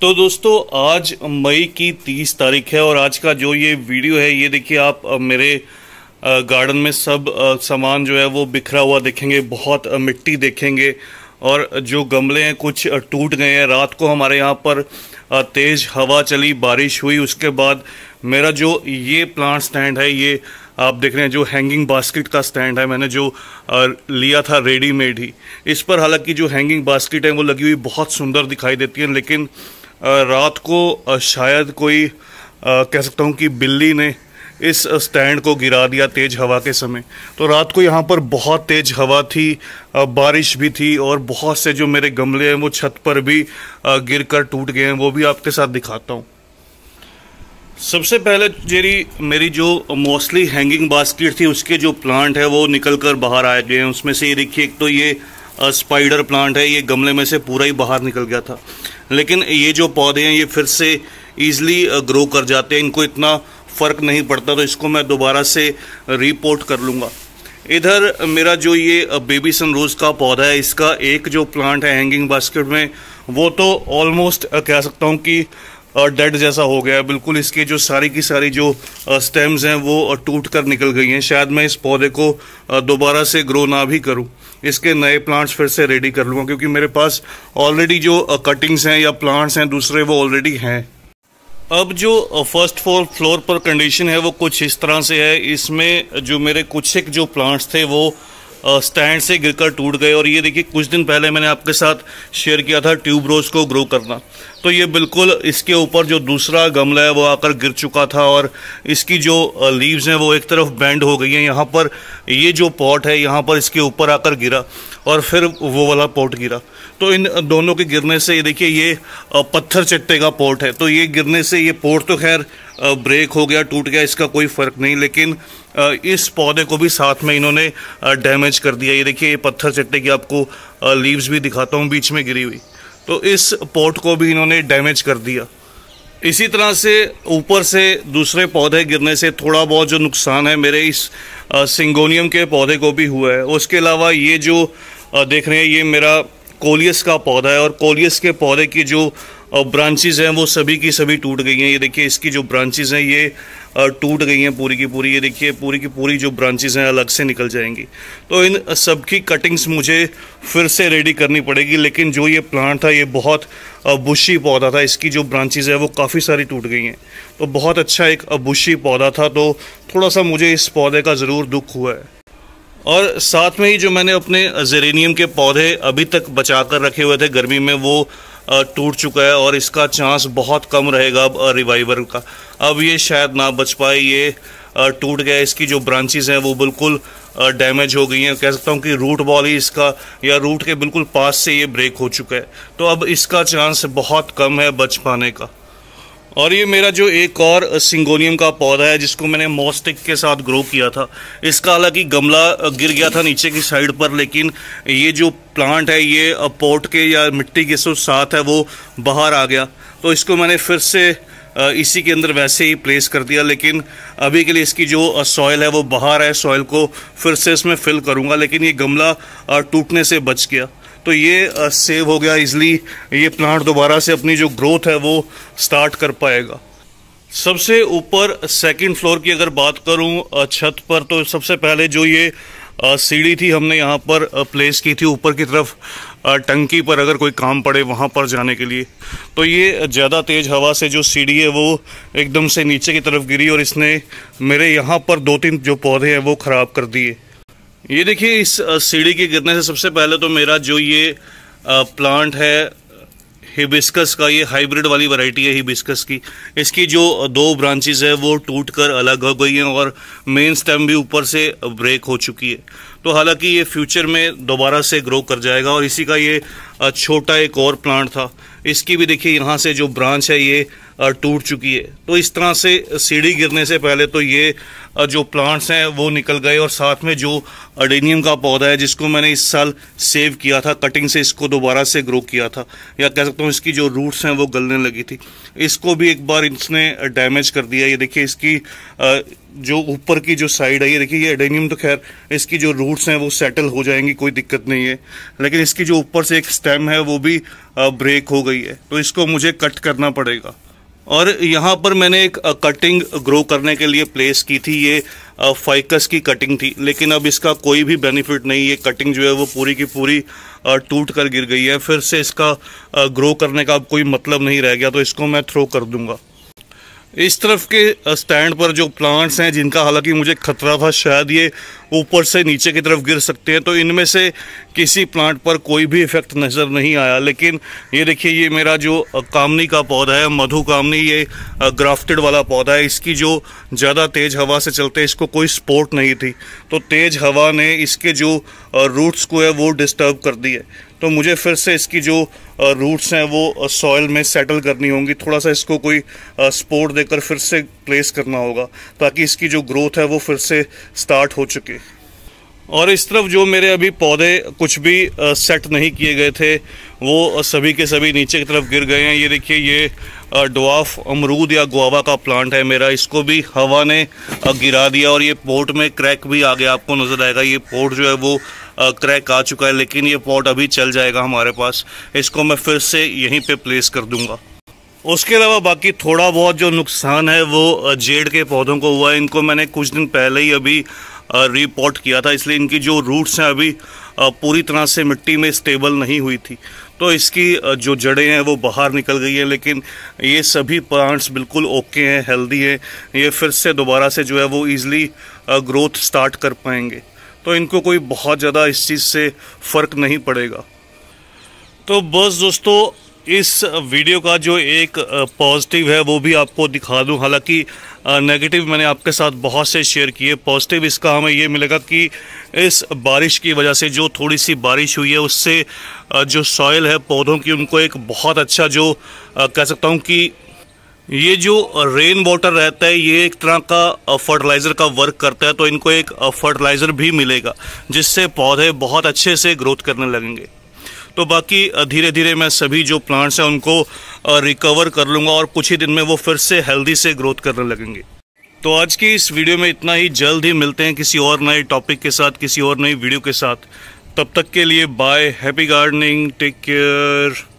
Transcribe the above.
तो दोस्तों आज मई की तीस तारीख है और आज का जो ये वीडियो है ये देखिए आप मेरे गार्डन में सब सामान जो है वो बिखरा हुआ देखेंगे बहुत मिट्टी देखेंगे और जो गमले हैं कुछ टूट गए हैं रात को हमारे यहाँ पर तेज़ हवा चली बारिश हुई उसके बाद मेरा जो ये प्लांट स्टैंड है ये आप देख रहे हैं जो हैंगिंग बास्केट का स्टैंड है मैंने जो लिया था रेडीमेड ही इस पर हालांकि जो हैंगिंग बास्केट है वो लगी हुई बहुत सुंदर दिखाई देती है लेकिन रात को शायद कोई कह सकता हूँ कि बिल्ली ने इस स्टैंड को गिरा दिया तेज़ हवा के समय तो रात को यहाँ पर बहुत तेज़ हवा थी बारिश भी थी और बहुत से जो मेरे गमले हैं वो छत पर भी गिर कर टूट गए हैं वो भी आपके साथ दिखाता हूँ सबसे पहले जेरी मेरी जो मोस्टली हैंगिंग बास्केट थी उसके जो प्लांट है वो निकल कर बाहर आए गए हैं उसमें से ये देखिए एक तो ये स्पाइडर प्लांट है ये गमले में से पूरा ही बाहर निकल गया था लेकिन ये जो पौधे हैं ये फिर से ईजिली ग्रो कर जाते हैं इनको इतना फ़र्क नहीं पड़ता तो इसको मैं दोबारा से रिपोर्ट कर लूँगा इधर मेरा जो ये बेबी सनरोज का पौधा है इसका एक जो प्लांट है हैंगिंग बास्केट में वो तो ऑलमोस्ट कह सकता हूँ कि डेड जैसा हो गया बिल्कुल इसके जो सारी की सारी जो स्टेम्स हैं वो टूट कर निकल गई हैं शायद मैं इस पौधे को दोबारा से ग्रो ना भी करूं इसके नए प्लांट्स फिर से रेडी कर लूँगा क्योंकि मेरे पास ऑलरेडी जो कटिंग्स हैं या प्लांट्स हैं दूसरे वो ऑलरेडी हैं अब जो फर्स्ट फ्लोर फ्लोर पर कंडीशन है वो कुछ इस तरह से है इसमें जो मेरे कुछ एक जो प्लांट्स थे वो स्टैंड से गिरकर टूट गए और ये देखिए कुछ दिन पहले मैंने आपके साथ शेयर किया था ट्यूब रोज़ को ग्रो करना तो ये बिल्कुल इसके ऊपर जो दूसरा गमला है वो आकर गिर चुका था और इसकी जो लीव्स हैं वो एक तरफ बैंड हो गई हैं यहाँ पर ये जो पॉट है यहाँ पर इसके ऊपर आकर गिरा और फिर वो वाला पॉट गिरा तो इन दोनों के गिरने से ये देखिए ये पत्थर चट्टे का पॉट है तो ये गिरने से ये पॉट तो खैर ब्रेक हो गया टूट गया इसका कोई फ़र्क नहीं लेकिन इस पौधे को भी साथ में इन्होंने डैमेज कर दिया ये देखिए ये पत्थर चट्टे की आपको लीव्स भी दिखाता हूँ बीच में गिरी हुई तो इस पोर्ट को भी इन्होंने डैमेज कर दिया इसी तरह से ऊपर से दूसरे पौधे गिरने से थोड़ा बहुत जो नुकसान है मेरे इस सिंगोनियम के पौधे को भी हुआ है उसके अलावा ये जो देख रहे हैं ये मेरा कोलियस का पौधा है और कोलियस के पौधे की जो ब्रांचेज हैं वो सभी की सभी टूट गई हैं ये देखिए इसकी जो ब्रांचेज हैं ये टूट गई हैं पूरी की पूरी ये देखिए पूरी की पूरी जो ब्रांचेज हैं अलग से निकल जाएंगी तो इन सब की कटिंग्स मुझे फिर से रेडी करनी पड़ेगी लेकिन जो ये प्लांट था ये बहुत बुशी पौधा था इसकी जो ब्रांचेज है वो काफ़ी सारी टूट गई हैं तो बहुत अच्छा एक बुशी पौधा था तो थोड़ा सा मुझे इस पौधे का ज़रूर दुख हुआ है और साथ में ही जो मैंने अपने जेरेनियम के पौधे अभी तक बचा कर रखे हुए थे गर्मी में वो टूट चुका है और इसका चांस बहुत कम रहेगा अब रिवाइवर का अब ये शायद ना बच पाए ये टूट गया इसकी जो ब्रांचेज हैं वो बिल्कुल डैमेज हो गई हैं कह सकता हूँ कि रूट बॉल ही इसका या रूट के बिल्कुल पास से ये ब्रेक हो चुका है तो अब इसका चांस बहुत कम है बच पाने का और ये मेरा जो एक और सिंगोनियम का पौधा है जिसको मैंने मोस्टिक के साथ ग्रो किया था इसका हालांकि गमला गिर गया था नीचे की साइड पर लेकिन ये जो प्लांट है ये पोर्ट के या मिट्टी के साथ है वो बाहर आ गया तो इसको मैंने फिर से इसी के अंदर वैसे ही प्लेस कर दिया लेकिन अभी के लिए इसकी जो सॉयल है वो बाहर है सॉयल को फिर से इसमें फिल करूँगा लेकिन ये गमला टूटने से बच गया तो ये सेव हो गया इजली ये प्लांट दोबारा से अपनी जो ग्रोथ है वो स्टार्ट कर पाएगा सबसे ऊपर सेकंड फ्लोर की अगर बात करूं छत पर तो सबसे पहले जो ये सीढ़ी थी हमने यहाँ पर प्लेस की थी ऊपर की तरफ टंकी पर अगर कोई काम पड़े वहाँ पर जाने के लिए तो ये ज़्यादा तेज़ हवा से जो सीढ़ी है वो एकदम से नीचे की तरफ गिरी और इसने मेरे यहाँ पर दो तीन जो पौधे हैं वो ख़राब कर दिए ये देखिए इस सीढ़ी के गिरने से सबसे पहले तो मेरा जो ये प्लांट है हिबिस्कस का ये हाइब्रिड वाली वैरायटी है हिबिस्कस की इसकी जो दो ब्रांचेज है वो टूट कर अलग हो गई हैं और मेन स्टेम भी ऊपर से ब्रेक हो चुकी है तो हालांकि ये फ्यूचर में दोबारा से ग्रो कर जाएगा और इसी का ये छोटा एक और प्लांट था इसकी भी देखिए यहाँ से जो ब्रांच है ये टूट चुकी है तो इस तरह से सीढ़ी गिरने से पहले तो ये जो प्लांट्स हैं वो निकल गए और साथ में जो अडेनियम का पौधा है जिसको मैंने इस साल सेव किया था कटिंग से इसको दोबारा से ग्रो किया था या कह सकता हूँ इसकी जो रूट्स हैं वो गलने लगी थी इसको भी एक बार इसने डैमेज कर दिया ये देखिए इसकी जो ऊपर की जो साइड है ये देखिए ये अडेनियम तो खैर इसकी जो रूट्स हैं वो सेटल हो जाएंगी कोई दिक्कत नहीं है लेकिन इसकी जो ऊपर से एक स्टेम है वो भी ब्रेक हो गई है तो इसको मुझे कट करना पड़ेगा और यहाँ पर मैंने एक कटिंग ग्रो करने के लिए प्लेस की थी ये फाइकस की कटिंग थी लेकिन अब इसका कोई भी बेनिफिट नहीं ये कटिंग जो है वो पूरी की पूरी टूट कर गिर गई है फिर से इसका ग्रो करने का अब कोई मतलब नहीं रह गया तो इसको मैं थ्रो कर दूंगा इस तरफ के स्टैंड पर जो प्लांट्स हैं जिनका हालांकि मुझे खतरा था शायद ये ऊपर से नीचे की तरफ गिर सकते हैं तो इनमें से किसी प्लांट पर कोई भी इफेक्ट नज़र नहीं आया लेकिन ये देखिए ये मेरा जो कामनी का पौधा है मधु कामनी ये ग्राफ्टेड वाला पौधा है इसकी जो ज़्यादा तेज़ हवा से चलते इसको कोई सपोर्ट नहीं थी तो तेज़ हवा ने इसके जो रूट्स को है वो डिस्टर्ब कर दिए तो मुझे फिर से इसकी जो रूट्स हैं वो सॉइल में सेटल करनी होंगी थोड़ा सा इसको कोई सपोर्ट देकर फिर से प्लेस करना होगा ताकि इसकी जो ग्रोथ है वो फिर से स्टार्ट हो चुके और इस तरफ जो मेरे अभी पौधे कुछ भी आ, सेट नहीं किए गए थे वो सभी के सभी नीचे की तरफ गिर गए हैं ये देखिए ये डवाफ अमरूद या गुआवा का प्लांट है मेरा इसको भी हवा ने गिरा दिया और ये पोर्ट में क्रैक भी आ गया आपको नज़र आएगा ये पोर्ट जो है वो क्रैक आ चुका है लेकिन ये पोर्ट अभी चल जाएगा हमारे पास इसको मैं फिर से यहीं पे प्लेस कर दूंगा उसके अलावा बाकी थोड़ा बहुत जो नुकसान है वो जेड के पौधों को हुआ है इनको मैंने कुछ दिन पहले ही अभी रिपोर्ट किया था इसलिए इनकी जो रूट्स हैं अभी पूरी तरह से मिट्टी में स्टेबल नहीं हुई थी तो इसकी जो जड़ें हैं वो बाहर निकल गई हैं लेकिन ये सभी प्लांट्स बिल्कुल ओके हैं हेल्दी हैं ये फिर से दोबारा से जो है वो ईज़िली ग्रोथ स्टार्ट कर पाएंगे तो इनको कोई बहुत ज़्यादा इस चीज़ से फ़र्क नहीं पड़ेगा तो बस दोस्तों इस वीडियो का जो एक पॉजिटिव है वो भी आपको दिखा दूं हालांकि नेगेटिव मैंने आपके साथ बहुत से शेयर किए पॉजिटिव इसका हमें ये मिलेगा कि इस बारिश की वजह से जो थोड़ी सी बारिश हुई है उससे जो सॉयल है पौधों की उनको एक बहुत अच्छा जो कह सकता हूँ कि ये जो रेन वाटर रहता है ये एक तरह का फर्टिलाइज़र का वर्क करता है तो इनको एक फर्टिलाइज़र भी मिलेगा जिससे पौधे बहुत अच्छे से ग्रोथ करने लगेंगे तो बाकी धीरे धीरे मैं सभी जो प्लांट्स हैं उनको रिकवर कर लूँगा और कुछ ही दिन में वो फिर से हेल्दी से ग्रोथ करने लगेंगे तो आज की इस वीडियो में इतना ही जल्द ही मिलते हैं किसी और नए टॉपिक के साथ किसी और नई वीडियो के साथ तब तक के लिए bye happy gardening take care